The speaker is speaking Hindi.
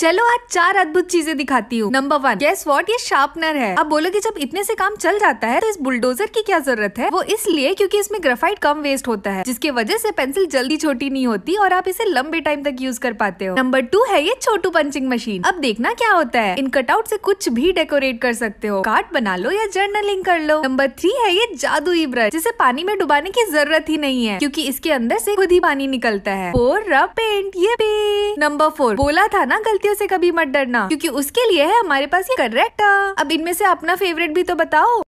चलो आज चार अद्भुत चीजें दिखाती हूँ नंबर वन गैस वॉट ये शार्पनर है अब बोलो कि जब इतने से काम चल जाता है तो इस बुलडोजर की क्या जरूरत है वो इसलिए क्योंकि इसमें ग्रेफाइट कम वेस्ट होता है जिसके वजह से पेंसिल जल्दी छोटी नहीं होती और आप इसे लंबे टाइम तक यूज कर पाते हो नंबर टू है ये छोटू पंचिंग मशीन अब देखना क्या होता है इन कटआउट से कुछ भी डेकोरेट कर सकते हो कार्ड बना लो या जर्नलिंग कर लो नंबर थ्री है ये जादुई ब्रश जिसे पानी में डुबाने की जरूरत ही नहीं है क्यूँकी इसके अंदर से खुद ही पानी निकलता है फोर रब पेंट ये नंबर फोर बोला था ना गलती लड़कियों से कभी मत डरना क्योंकि उसके लिए है हमारे पास ये करेक्ट अब इनमें से अपना फेवरेट भी तो बताओ